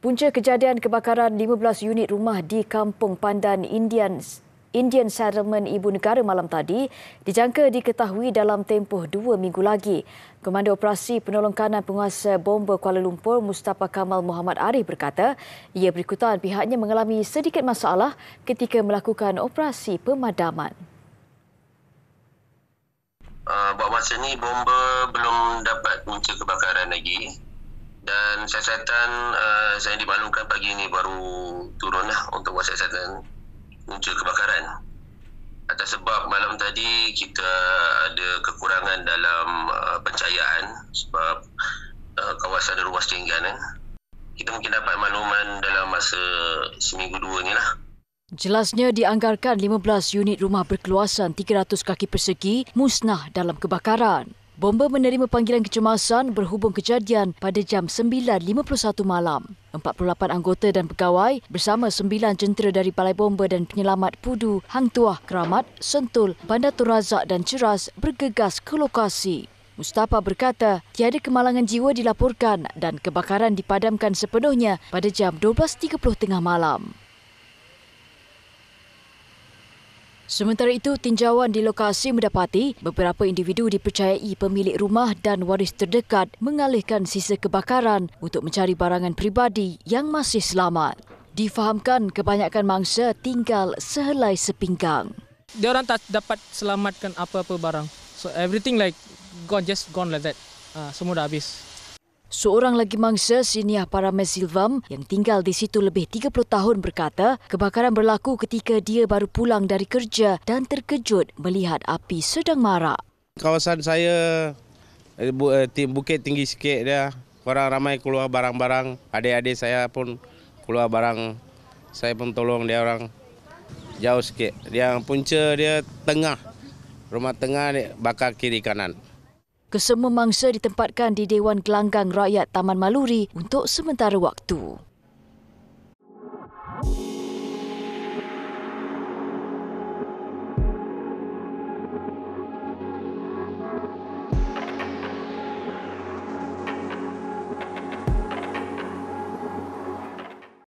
Punca kejadian kebakaran 15 unit rumah di Kampung Pandan Indian Indian Settlement Ibu Negara malam tadi dijangka diketahui dalam tempoh dua minggu lagi. Komando Operasi Penolong Kanan Penguasa Bomba Kuala Lumpur Mustafa Kamal Muhammad Arif berkata ia berikutan pihaknya mengalami sedikit masalah ketika melakukan operasi pemadaman. Uh, buat masa ni bomba belum dapat punca kebakaran lagi. Dan siasatan uh, eh, saya dimaklumkan pagi ini baru turun lah untuk buat siasatan punca kebakaran. Atas sebab malam tadi kita ada kekurangan dalam uh, pencahayaan sebab uh, kawasan ruas tinggian. Eh. Kita mungkin dapat makluman dalam masa seminggu dua ini lah. Jelasnya dianggarkan 15 unit rumah berkeluasan 300 kaki persegi musnah dalam kebakaran. Bomber menerima panggilan kecemasan berhubung kejadian pada jam 9.51 malam. 48 anggota dan pegawai bersama 9 jentera dari Balai Bomber dan Penyelamat Pudu, Hang Tuah, Keramat, Sentul, Bandar Turazak dan Ceras bergegas ke lokasi. Mustafa berkata, tiada kemalangan jiwa dilaporkan dan kebakaran dipadamkan sepenuhnya pada jam 12.30 tengah malam. Sementara itu, tinjauan di lokasi mendapati beberapa individu dipercayai pemilik rumah dan waris terdekat mengalihkan sisa kebakaran untuk mencari barangan peribadi yang masih selamat. Difahamkan kebanyakan mangsa tinggal sehelai sepinggang. Dia orang tak dapat selamatkan apa-apa barang. So everything like gone just gone like that. Uh, semua dah habis. Seorang lagi mangsa, Siniah Paramesilvam yang tinggal di situ lebih 30 tahun berkata, kebakaran berlaku ketika dia baru pulang dari kerja dan terkejut melihat api sedang marak. Kawasan saya eh, eh, bukit tinggi sikit dia. Orang ramai keluar barang-barang. Adik-adik saya pun keluar barang. Saya pun tolong dia orang jauh sikit. yang punca dia tengah. Rumah tengah ni bakar kiri kanan. Kesemua mangsa ditempatkan di Dewan Gelanggang Rakyat Taman Maluri untuk sementara waktu.